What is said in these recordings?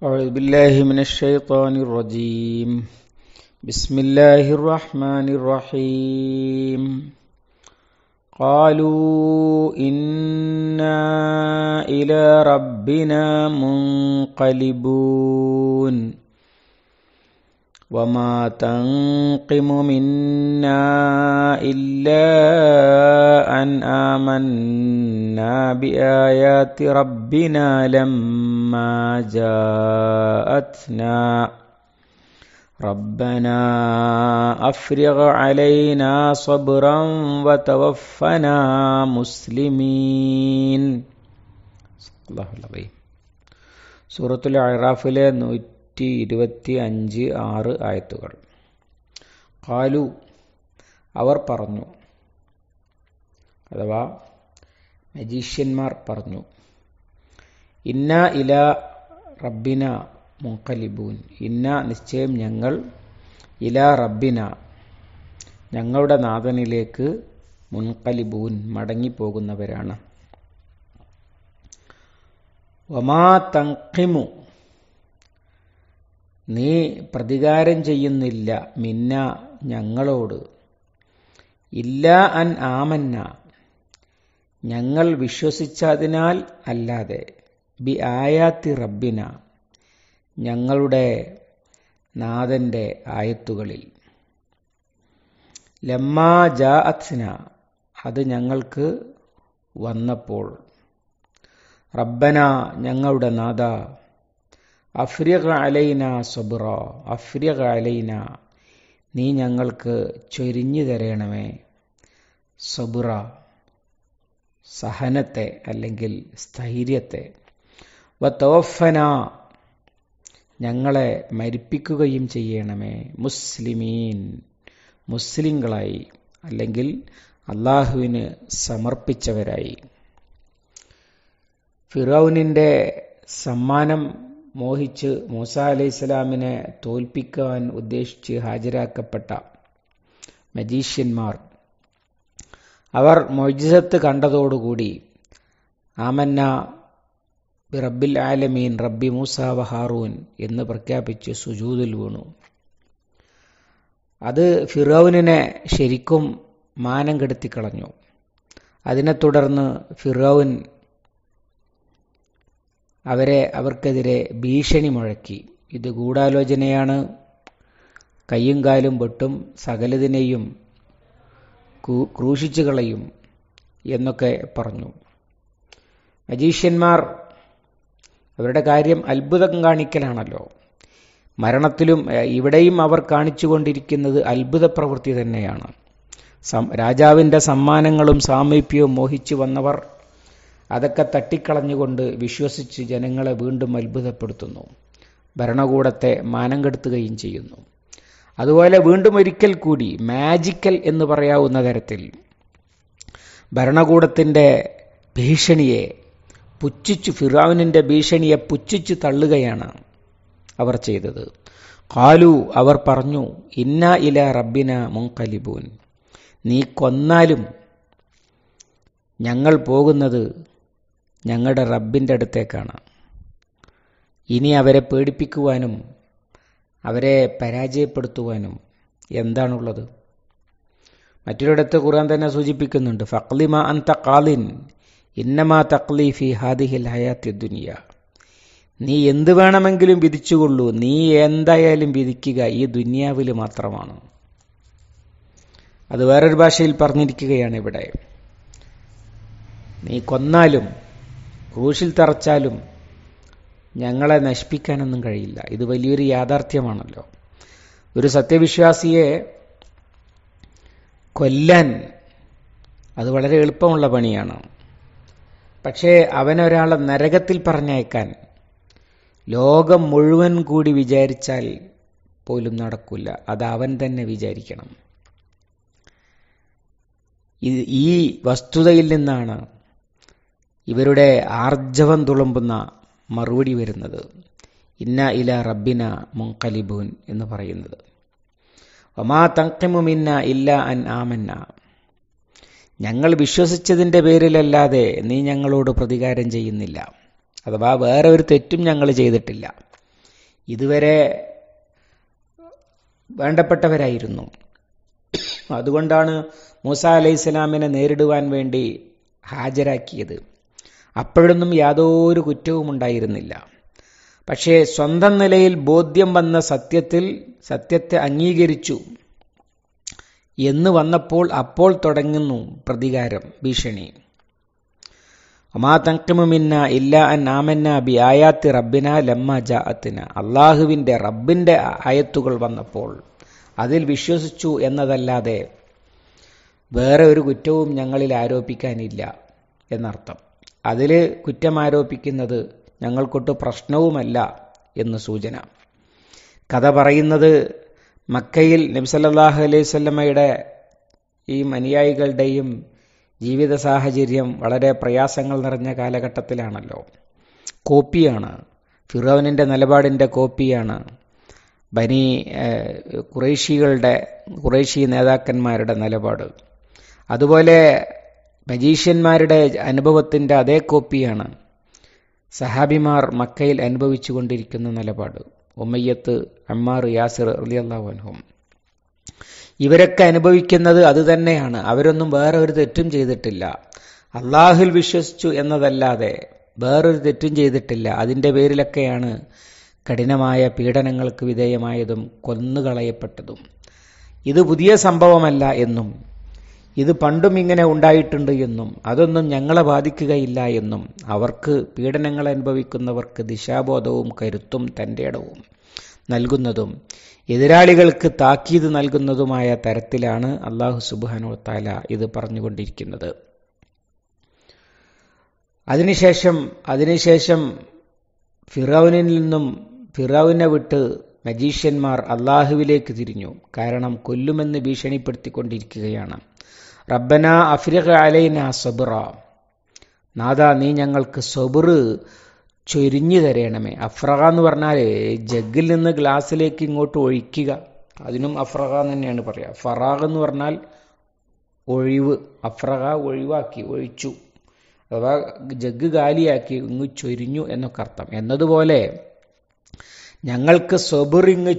أعوذ بالله من الشيطان الرجيم بسم الله الرحمن الرحيم قالوا إنا إلى ربنا منقلبون وما تنقم منا إلا عن آمنا بآيات ربنا لما جاءتنا ربنا أفرغ علينا صبرا وتوفنا مسلمين صدق الله العظيم سورة العراف نوتي ഇരുപത്തി أنجي آر ആയത്തുകൾ قالوا അവർ പറഞ്ഞു അഥവാ മജീഷ്യന്മാർ പറഞ്ഞു ഇന്ന ഇല റബ്ബിന മുക്കലിബൂൻ ഇന്ന നിശ്ചയം ഞങ്ങൾ ഇല റബ്ബിന ഞങ്ങളുടെ നാഥനിലേക്ക് മുൻകലിബൂൻ മടങ്ങിപ്പോകുന്നവരാണ് വമാ തങ്കിമു നീ പ്രതികാരം ചെയ്യുന്നില്ല മിന്ന ഞങ്ങളോട് ഇല്ല അൻ ആമന്ന ഞങ്ങൾ വിശ്വസിച്ചതിനാൽ അല്ലാതെ ബി ആയാത്തി റബ്ബിന ഞങ്ങളുടെ നാഥൻ്റെ ആയത്തുകളിൽ ലമ്മാ ജാ അത്സിന അത് ഞങ്ങൾക്ക് വന്നപ്പോൾ റബ്ബന ഞങ്ങളുടെ നാഥ അഫ്രിഖ് അലൈന സബുറ അഫ്രിഖ് അലൈന നീ ഞങ്ങൾക്ക് ചൊരിഞ്ഞു തരണമേ സബുറ സഹനത്തെ അല്ലെങ്കിൽ സ്ഥൈര്യത്തെ വ തോഫന ഞങ്ങളെ മരിപ്പിക്കുകയും ചെയ്യണമേ മുസ്ലിമീൻ മുസ്ലിങ്ങളായി അല്ലെങ്കിൽ അള്ളാഹുവിന് സമർപ്പിച്ചവരായി ഫിറൌനിൻ്റെ സമ്മാനം മോഹിച്ച് മൂസ അലൈഹി സ്വലാമിനെ തോൽപ്പിക്കാൻ ഉദ്ദേശിച്ച് ഹാജരാക്കപ്പെട്ട മജീഷ്യന്മാർ അവർ മൊയ്ജിസത്ത് കണ്ടതോടുകൂടി ആമന്ന റബ്ബിൽ ആലമീൻ റബ്ബി മൂസ വഹാറൂൻ എന്ന് പ്രഖ്യാപിച്ച് സുജൂതിൽ വീണു അത് ഫിറൌനിനെ ശരിക്കും മാനം കളഞ്ഞു അതിനെ തുടർന്ന് ഫിറൌൻ അവരെ അവർക്കെതിരെ ഭീഷണി മുഴക്കി ഇത് ഗൂഢാലോചനയാണ് കയ്യും കാലും വെട്ടും സകലതിനെയും ക്രൂശിച്ചു കളയും എന്നൊക്കെ പറഞ്ഞു മജീഷ്യന്മാർ അവരുടെ കാര്യം അത്ഭുതം കാണിക്കലാണല്ലോ മരണത്തിലും ഇവിടെയും അവർ കാണിച്ചുകൊണ്ടിരിക്കുന്നത് അത്ഭുത പ്രവൃത്തി തന്നെയാണ് രാജാവിൻ്റെ സമ്മാനങ്ങളും സാമീപ്യവും മോഹിച്ചു വന്നവർ അതൊക്കെ തട്ടിക്കളഞ്ഞുകൊണ്ട് വിശ്വസിച്ച് ജനങ്ങളെ വീണ്ടും അത്ഭുതപ്പെടുത്തുന്നു ഭരണകൂടത്തെ മാനം കെടുത്തുകയും ചെയ്യുന്നു അതുപോലെ വീണ്ടും ഒരിക്കൽ കൂടി മാജിക്കൽ എന്ന് പറയാവുന്ന തരത്തിൽ ഭരണകൂടത്തിൻ്റെ ഭീഷണിയെ പുച്ഛിച്ചു ഫിറാവിനിൻ്റെ ഭീഷണിയെ പുച്ഛിച്ചു തള്ളുകയാണ് അവർ ചെയ്തത് കാലു അവർ പറഞ്ഞു ഇന്ന ഇല റബ്ബിന മുങ്കലിബൂൻ നീ കൊന്നാലും ഞങ്ങൾ പോകുന്നത് ഞങ്ങളുടെ റബ്ബിൻ്റെ അടുത്തേക്കാണ് ഇനി അവരെ പേടിപ്പിക്കുവാനും അവരെ പരാജയപ്പെടുത്തുവാനും എന്താണുള്ളത് മറ്റൊരിടത്ത് ഖുർആൻ തന്നെ സൂചിപ്പിക്കുന്നുണ്ട് ഫക്ലിമ അൻ തക്കാലിൻ ഇന്നമാ തക്ലീഫി ഹാദിഹിൽ ഹയാത്തി ദുനിയ നീ എന്ത് വേണമെങ്കിലും വിധിച്ചുകൊള്ളൂ നീ എന്തായാലും വിധിക്കുക ഈ ദുന്യാവിൽ മാത്രമാണ് അത് വേറൊരു ഭാഷയിൽ പറഞ്ഞിരിക്കുകയാണ് ഇവിടെ നീ കൊന്നാലും ക്രൂശിൽ തറച്ചാലും ഞങ്ങളെ നശിപ്പിക്കാനൊന്നും കഴിയില്ല ഇത് വലിയൊരു യാഥാർത്ഥ്യമാണല്ലോ ഒരു സത്യവിശ്വാസിയെ കൊല്ലാൻ അത് വളരെ എളുപ്പമുള്ള പണിയാണ് പക്ഷേ അവനൊരാളെ നരകത്തിൽ പറഞ്ഞയക്കാൻ ലോകം മുഴുവൻ കൂടി വിചാരിച്ചാൽ പോലും നടക്കില്ല അത് അവൻ തന്നെ വിചാരിക്കണം ഇത് ഈ വസ്തുതയിൽ നിന്നാണ് ഇവരുടെ ആർജവം തുളുമ്പുന്ന മറുപടി വരുന്നത് ഇന്ന ഇല റബ്ബിന മുങ്കലിബൂൻ എന്ന് പറയുന്നത് ഒമാ തങ്കിമുമിന്ന ഇല്ല അൻ ആമന്ന ഞങ്ങൾ വിശ്വസിച്ചതിൻ്റെ പേരിലല്ലാതെ നീ ഞങ്ങളോട് പ്രതികാരം ചെയ്യുന്നില്ല അഥവാ വേറെ ഒരു തെറ്റും ഞങ്ങൾ ചെയ്തിട്ടില്ല ഇതുവരെ വേണ്ടപ്പെട്ടവരായിരുന്നു അതുകൊണ്ടാണ് മൂസ അലൈഹിസ്സലാമിനെ നേരിടുവാൻ വേണ്ടി ഹാജരാക്കിയത് അപ്പോഴൊന്നും യാതൊരു കുറ്റവും ഉണ്ടായിരുന്നില്ല പക്ഷേ സ്വന്തം നിലയിൽ ബോധ്യം വന്ന സത്യത്തിൽ സത്യത്തെ അംഗീകരിച്ചു എന്ന് വന്നപ്പോൾ അപ്പോൾ തുടങ്ങുന്നു പ്രതികാരം ഭീഷണി ഒമാ തങ്കമുമിന്ന ഇല്ല അൻ ആമന്ന ബി ആയാത്തി റബ്ബിന ലമ്മ അത്തിന അള്ളാഹുവിൻ്റെ റബ്ബിൻ്റെ ആയത്തുകൾ വന്നപ്പോൾ അതിൽ വിശ്വസിച്ചു എന്നതല്ലാതെ വേറെ ഒരു കുറ്റവും ഞങ്ങളിൽ ആരോപിക്കാനില്ല എന്നർത്ഥം അതിൽ കുറ്റമാരോപിക്കുന്നത് ഞങ്ങൾക്കൊട്ട് പ്രശ്നവുമല്ല എന്ന് സൂചന കഥ പറയുന്നത് മക്കയിൽ നബ്സല്ലാഹു അലൈഹി സ്വല്ലമ്മയുടെ ഈ അനുയായികളുടെയും ജീവിത സാഹചര്യം വളരെ പ്രയാസങ്ങൾ നിറഞ്ഞ കാലഘട്ടത്തിലാണല്ലോ കോപ്പിയാണ് ഫിറോവനിൻ്റെ നിലപാടിൻ്റെ കോപ്പിയാണ് ബനി കുറേഷികളുടെ കുറേഷി നേതാക്കന്മാരുടെ നിലപാട് അതുപോലെ മജീഷ്യന്മാരുടെ അനുഭവത്തിൻ്റെ അതേ കോപ്പിയാണ് സഹാബിമാർ മക്കയിൽ അനുഭവിച്ചു കൊണ്ടിരിക്കുന്ന നിലപാട് ഉമ്മയ്യത്ത് അമ്മാർ യാസിർ അലിയല്ലാവൻഹും ഇവരൊക്കെ അനുഭവിക്കുന്നത് അതുതന്നെയാണ് അവരൊന്നും വേറെ ഒരു തെറ്റും ചെയ്തിട്ടില്ല അള്ളാഹുൽ വിശ്വസിച്ചു എന്നതല്ലാതെ വേറൊരു തെറ്റും ചെയ്തിട്ടില്ല അതിൻ്റെ പേരിലൊക്കെയാണ് കഠിനമായ പീഡനങ്ങൾക്ക് വിധേയമായതും കൊന്നുകളയപ്പെട്ടതും ഇത് പുതിയ സംഭവമല്ല എന്നും ഇത് പണ്ടും ഇങ്ങനെ ഉണ്ടായിട്ടുണ്ട് എന്നും അതൊന്നും ഞങ്ങളെ ബാധിക്കുകയില്ല എന്നും അവർക്ക് പീഡനങ്ങൾ അനുഭവിക്കുന്നവർക്ക് ദിശാബോധവും കരുത്തും തൻ്റെ ഇടവും നൽകുന്നതും എതിരാളികൾക്ക് താക്കീത് നൽകുന്നതുമായ തരത്തിലാണ് അള്ളാഹു സുബാനുത്താല ഇത് പറഞ്ഞുകൊണ്ടിരിക്കുന്നത് അതിനുശേഷം അതിനുശേഷം ഫിറൌനിൽ നിന്നും ഫിറൌനെ വിട്ട് മജീഷ്യന്മാർ അള്ളാഹുവിലേക്ക് തിരിഞ്ഞു കാരണം കൊല്ലുമെന്ന് ഭീഷണിപ്പെടുത്തിക്കൊണ്ടിരിക്കുകയാണ് റബ്ബന അഫ്രിഖ അലൈന സബുറ നാദാ നീ ഞങ്ങൾക്ക് സബിർ ചൊരിഞ്ഞു തരണമേ അഫ്രഖ എന്ന് പറഞ്ഞാൽ ജഗ്ഗിൽ നിന്ന് ഗ്ലാസ്സിലേക്ക് ഇങ്ങോട്ട് ഒഴിക്കുക അതിനും അഫ്രഖ എന്ന് തന്നെയാണ് പറയുക ഫറാഖ് എന്ന് പറഞ്ഞാൽ ഒഴിവ് അഫ്രഖ ഒഴിവാക്കി ഒഴിച്ചു അഥവാ ജഗ്ഗ് കാലിയാക്കി ഇങ്ങ് ചൊരിഞ്ഞു എന്നൊക്കെ അർത്ഥം എന്നതുപോലെ ഞങ്ങൾക്ക് സബിർ ഇങ്ങ്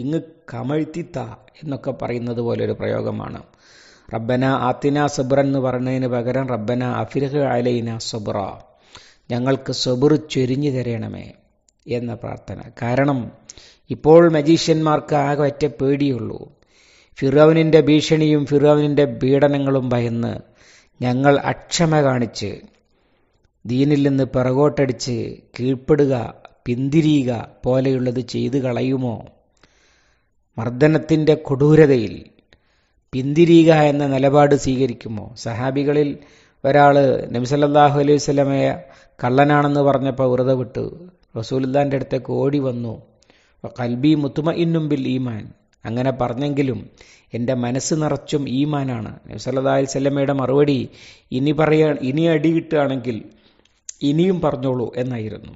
ഇങ്ങ് കമഴ്ത്തിത്ത എന്നൊക്കെ പറയുന്നത് പോലെ ഒരു പ്രയോഗമാണ് റബ്ബന ആത്തിന സബുറൻ എന്ന് പറഞ്ഞതിന് പകരം റബ്ബന അഫിർഹ് അലൈന സബുറ ഞങ്ങൾക്ക് സബുർ ചൊരിഞ്ഞു തരണമേ എന്ന പ്രാർത്ഥന കാരണം ഇപ്പോൾ മജീഷ്യന്മാർക്ക് ആകെ ഒറ്റ പേടിയുള്ളൂ ഫിറോവിനിൻ്റെ ഭീഷണിയും ഫിറോവിനിൻ്റെ പീഡനങ്ങളും ഭയന്ന് ഞങ്ങൾ അക്ഷമ കാണിച്ച് ദീനിൽ നിന്ന് പിറകോട്ടടിച്ച് കീഴ്പ്പെടുക പിന്തിരിയുക പോലെയുള്ളത് ചെയ്തു കളയുമോ മർദ്ദനത്തിൻ്റെ കൊടൂരതയിൽ പിന്തിരിയുക എന്ന നിലപാട് സ്വീകരിക്കുമോ സഹാബികളിൽ ഒരാൾ നബിസല്ലാഹു അലൈഹി സ്വലമയ കള്ളനാണെന്ന് പറഞ്ഞപ്പോൾ വ്രത വിട്ടു റസൂലുല്ലാൻ്റെ അടുത്തേക്ക് ഓടി വന്നു കൽബി മുത്തുമ ഇന്നും ബിൽ ഈമാൻ അങ്ങനെ പറഞ്ഞെങ്കിലും എൻ്റെ മനസ്സ് നിറച്ചും ഈമാനാണ് നബ്സല്ലാ അലൈഹി സ്വലമയുടെ മറുപടി ഇനി പറയ ഇനി അടി കിട്ടുകയാണെങ്കിൽ ഇനിയും പറഞ്ഞോളൂ എന്നായിരുന്നു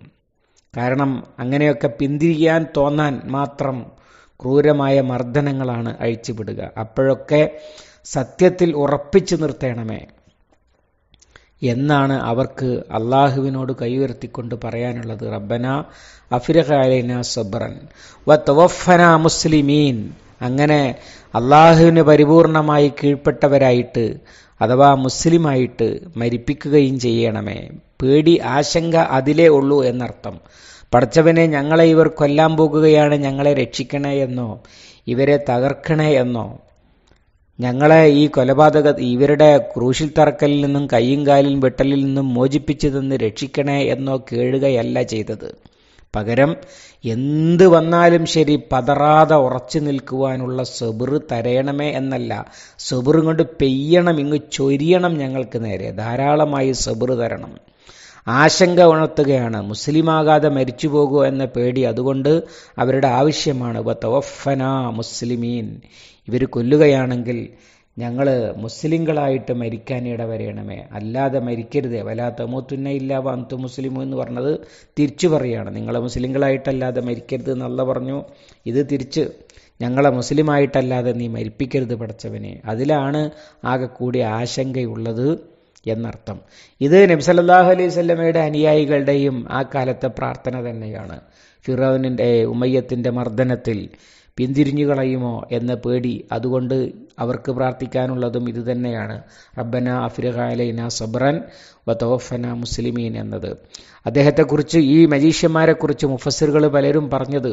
കാരണം അങ്ങനെയൊക്കെ പിന്തിരിയാൻ തോന്നാൻ മാത്രം ക്രൂരമായ മർദ്ദനങ്ങളാണ് അഴിച്ചുവിടുക അപ്പോഴൊക്കെ സത്യത്തിൽ ഉറപ്പിച്ചു നിർത്തേണമേ എന്നാണ് അവർക്ക് അള്ളാഹുവിനോട് കൈയുയർത്തിക്കൊണ്ട് പറയാനുള്ളത് റബ്ബന അഫിറഖാലൈന സബ്രൻ വ മുസ്ലിമീൻ അങ്ങനെ അള്ളാഹുവിന് പരിപൂർണമായി കീഴ്പ്പെട്ടവരായിട്ട് അഥവാ മുസ്ലിമായിട്ട് മരിപ്പിക്കുകയും ചെയ്യണമേ പേടി ആശങ്ക അതിലേ ഉള്ളൂ എന്നർത്ഥം പടച്ചവനെ ഞങ്ങളെ ഇവർ കൊല്ലാൻ പോകുകയാണ് ഞങ്ങളെ രക്ഷിക്കണേ എന്നോ ഇവരെ തകർക്കണേ എന്നോ ഞങ്ങളെ ഈ കൊലപാതക ഇവരുടെ ക്രൂശിൽ തറക്കലിൽ നിന്നും കയ്യും കാലിലും വെട്ടലിൽ നിന്നും മോചിപ്പിച്ചു തന്ന് രക്ഷിക്കണേ എന്നോ കേഴുകയല്ല ചെയ്തത് പകരം എന്ത് വന്നാലും ശരി പതറാതെ ഉറച്ചു നിൽക്കുവാനുള്ള സെബിറ് തരയണമേ എന്നല്ല സെബിറും കൊണ്ട് പെയ്യണം ഇങ്ങ് ചൊരിയണം ഞങ്ങൾക്ക് നേരെ ധാരാളമായി സെബിറ് തരണം ആശങ്ക ഉണർത്തുകയാണ് മുസ്ലിമാകാതെ മരിച്ചു പോകുക എന്ന പേടി അതുകൊണ്ട് അവരുടെ ആവശ്യമാണ് വഫന മുസ്ലിമീൻ ഇവർ കൊല്ലുകയാണെങ്കിൽ ഞങ്ങൾ മുസ്ലിങ്ങളായിട്ട് മരിക്കാൻ വരയണമേ അല്ലാതെ മരിക്കരുതേ വല്ലാത്ത മൂത്തുന്ന ഇല്ല വന്തു മുസ്ലിമു എന്ന് പറഞ്ഞത് തിരിച്ചു പറയുകയാണ് നിങ്ങളെ മുസ്ലിങ്ങളായിട്ടല്ലാതെ മരിക്കരുത് എന്നുള്ള പറഞ്ഞു ഇത് തിരിച്ച് ഞങ്ങളെ മുസ്ലിമായിട്ടല്ലാതെ നീ മരിപ്പിക്കരുത് പഠിച്ചവനെ അതിലാണ് ആകെ കൂടി ആശങ്കയുള്ളത് എന്നർത്ഥം ഇത് നബ്സല്ലാഹു അലൈഹി സ്വല്ലമയുടെ അനുയായികളുടെയും ആ കാലത്തെ പ്രാർത്ഥന തന്നെയാണ് ഫിറോനിൻ്റെ ഉമയ്യത്തിൻ്റെ മർദ്ദനത്തിൽ പിന്തിരിഞ്ഞു കളയുമോ എന്ന പേടി അതുകൊണ്ട് അവർക്ക് പ്രാർത്ഥിക്കാനുള്ളതും തന്നെയാണ് റബ്ബന അഫിറഹാലൈന സബ്രൻ വതോഫന മുസ്ലിമീൻ എന്നത് അദ്ദേഹത്തെക്കുറിച്ച് ഈ മജീഷ്യന്മാരെക്കുറിച്ച് മുഫസ്സിറുകൾ പലരും പറഞ്ഞത്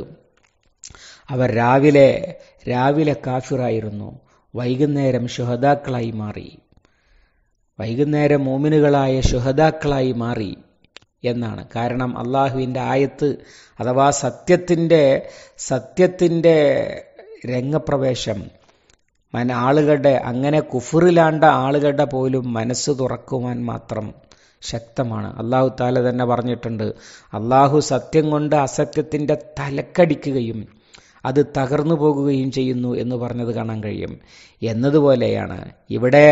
അവർ രാവിലെ രാവിലെ കാഫിറായിരുന്നു വൈകുന്നേരം ഷുഹദാക്കളായി മാറി വൈകുന്നേരം മോമിനുകളായ ശുഹദാക്കളായി മാറി എന്നാണ് കാരണം അള്ളാഹുവിൻ്റെ ആയത്ത് അഥവാ സത്യത്തിൻ്റെ സത്യത്തിൻ്റെ രംഗപ്രവേശം മന ആളുകളുടെ അങ്ങനെ കുഫറിലാണ്ട ആളുകളുടെ പോലും മനസ്സ് തുറക്കുവാൻ മാത്രം ശക്തമാണ് അള്ളാഹു താല തന്നെ പറഞ്ഞിട്ടുണ്ട് അള്ളാഹു സത്യം കൊണ്ട് അസത്യത്തിൻ്റെ തലക്കടിക്കുകയും അത് തകർന്നു പോകുകയും ചെയ്യുന്നു എന്ന് പറഞ്ഞത് കാണാൻ കഴിയും എന്നതുപോലെയാണ് ഇവിടെ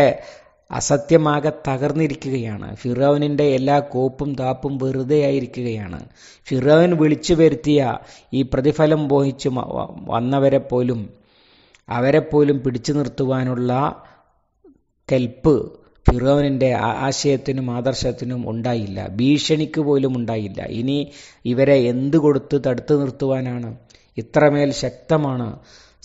അസത്യമാകെ തകർന്നിരിക്കുകയാണ് ഫിറോവിനിൻ്റെ എല്ലാ കോപ്പും താപ്പും വെറുതെ ആയിരിക്കുകയാണ് ഫിറോവിൻ വിളിച്ചു വരുത്തിയ ഈ പ്രതിഫലം ബോഹിച്ചു വന്നവരെ പോലും അവരെ പോലും പിടിച്ചു നിർത്തുവാനുള്ള കെൽപ്പ് ഫിറോവിനിൻ്റെ ആശയത്തിനും ആദർശത്തിനും ഉണ്ടായില്ല ഭീഷണിക്ക് പോലും ഉണ്ടായില്ല ഇനി ഇവരെ എന്തു കൊടുത്ത് തടുത്തു നിർത്തുവാനാണ് ഇത്രമേൽ ശക്തമാണ്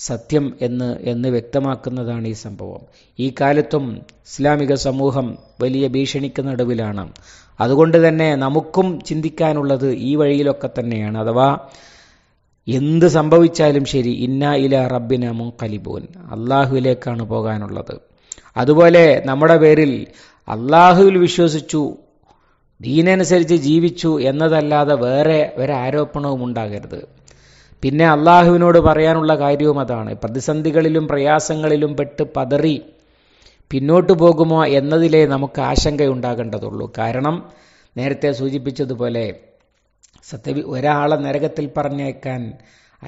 സത്യം എന്ന് എന്ന് വ്യക്തമാക്കുന്നതാണ് ഈ സംഭവം ഈ കാലത്തും ഇസ്ലാമിക സമൂഹം വലിയ ഭീഷണിക്ക് നടുവിലാണ് അതുകൊണ്ട് തന്നെ നമുക്കും ചിന്തിക്കാനുള്ളത് ഈ വഴിയിലൊക്കെ തന്നെയാണ് അഥവാ എന്ത് സംഭവിച്ചാലും ശരി ഇന്ന ഇല റബ്ബിന മുൻകലിബൂൻ അള്ളാഹുവിലേക്കാണ് പോകാനുള്ളത് അതുപോലെ നമ്മുടെ പേരിൽ അള്ളാഹുവിൽ വിശ്വസിച്ചു ദീനനുസരിച്ച് ജീവിച്ചു എന്നതല്ലാതെ വേറെ ഒരു ആരോപണവും ഉണ്ടാകരുത് പിന്നെ അള്ളാഹുവിനോട് പറയാനുള്ള കാര്യവും അതാണ് പ്രതിസന്ധികളിലും പ്രയാസങ്ങളിലും പെട്ട് പതറി പിന്നോട്ട് പോകുമോ എന്നതിലേ നമുക്ക് ആശങ്കയുണ്ടാകേണ്ടതുള്ളൂ കാരണം നേരത്തെ സൂചിപ്പിച്ചതുപോലെ സത്യവി ഒരാളെ നരകത്തിൽ പറഞ്ഞേക്കാൻ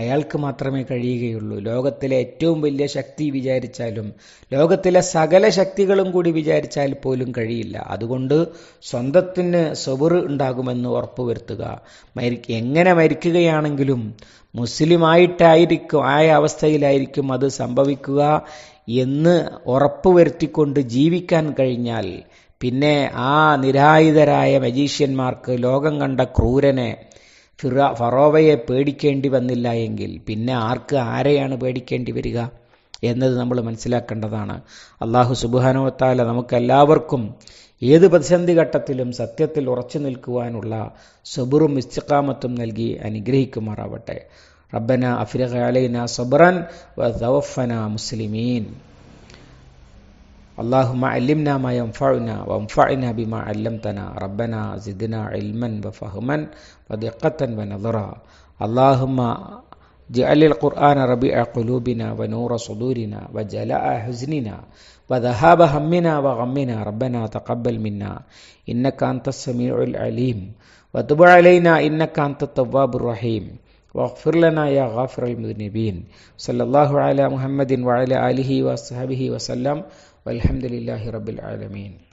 അയാൾക്ക് മാത്രമേ കഴിയുകയുള്ളൂ ലോകത്തിലെ ഏറ്റവും വലിയ ശക്തി വിചാരിച്ചാലും ലോകത്തിലെ സകല ശക്തികളും കൂടി വിചാരിച്ചാൽ പോലും കഴിയില്ല അതുകൊണ്ട് സ്വന്തത്തിന് സൊബറ് ഉണ്ടാകുമെന്ന് ഉറപ്പുവരുത്തുക മരിക്ക എങ്ങനെ മരിക്കുകയാണെങ്കിലും മുസ്ലിമായിട്ടായിരിക്കും ആയ അവസ്ഥയിലായിരിക്കും അത് സംഭവിക്കുക എന്ന് ഉറപ്പുവരുത്തിക്കൊണ്ട് ജീവിക്കാൻ കഴിഞ്ഞാൽ പിന്നെ ആ നിരായുധരായ മജീഷ്യന്മാർക്ക് ലോകം കണ്ട ക്രൂരനെ ഫിറ ഫറോവയെ പേടിക്കേണ്ടി വന്നില്ല എങ്കിൽ പിന്നെ ആർക്ക് ആരെയാണ് പേടിക്കേണ്ടി വരിക എന്നത് നമ്മൾ മനസ്സിലാക്കേണ്ടതാണ് അള്ളാഹു സുബുഹാനുവത്താല നമുക്കെല്ലാവർക്കും ഏത് പ്രതിസന്ധി ഘട്ടത്തിലും സത്യത്തിൽ ഉറച്ചു നിൽക്കുവാനുള്ള സബുറും ഇസ്തിക്കാമത്തും നൽകി അനുഗ്രഹിക്കുമാറാവട്ടെ റബ്ബന അഫിറഖ അലൈന സബറൻ വഫന മുസ്ലിമീൻ اللهم علمنا ما ينفعنا وانفعنا بما علمتنا ربنا زدنا علما وفهما ودقة ونظرا اللهم جعل القرآن ربيع قلوبنا ونور صدورنا وجلاء حزننا وذهاب همنا وغمنا ربنا تقبل منا إنك أنت السميع العليم وتب علينا إنك أنت التواب الرحيم واغفر لنا يا غافر المذنبين صلى الله على محمد وعلى آله وصحبه وسلم والحمد لله رب العالمين